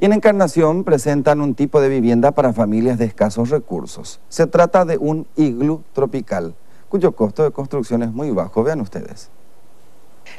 Y en Encarnación presentan un tipo de vivienda para familias de escasos recursos. Se trata de un iglú tropical, cuyo costo de construcción es muy bajo, vean ustedes.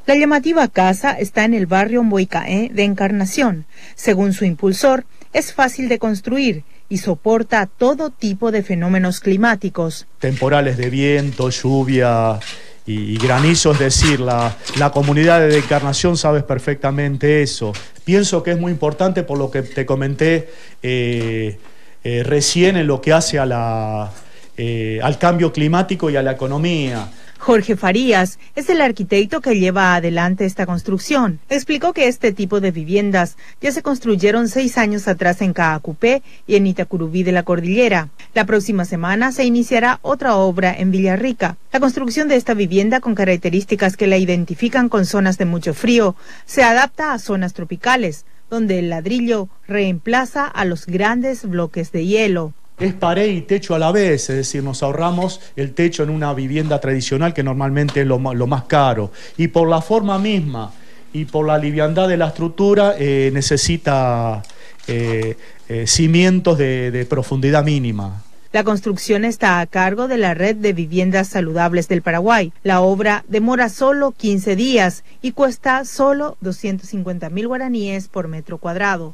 La llamativa casa está en el barrio Mboicaé de Encarnación. Según su impulsor, es fácil de construir y soporta todo tipo de fenómenos climáticos. Temporales de viento, lluvia, y, granizo, es decir, la, comunidad de Encarnación sabes perfectamente eso. Pienso que es muy importante por lo que te comenté eh, eh, recién en lo que hace a la, eh, al cambio climático y a la economía. Jorge Farías es el arquitecto que lleva adelante esta construcción. Explicó que este tipo de viviendas ya se construyeron seis años atrás en Caacupé y en Itacurubí de la Cordillera. La próxima semana se iniciará otra obra en Villarrica. La construcción de esta vivienda con características que la identifican con zonas de mucho frío se adapta a zonas tropicales, donde el ladrillo reemplaza a los grandes bloques de hielo es pared y techo a la vez, es decir, nos ahorramos el techo en una vivienda tradicional que normalmente es lo, más caro. Y por la forma misma y por la liviandad de la estructura eh, necesita eh, eh, cimientos de, de profundidad mínima. La construcción está a cargo de la Red de Viviendas Saludables del Paraguay. La obra demora solo 15 días y cuesta solo 250 mil guaraníes por metro cuadrado.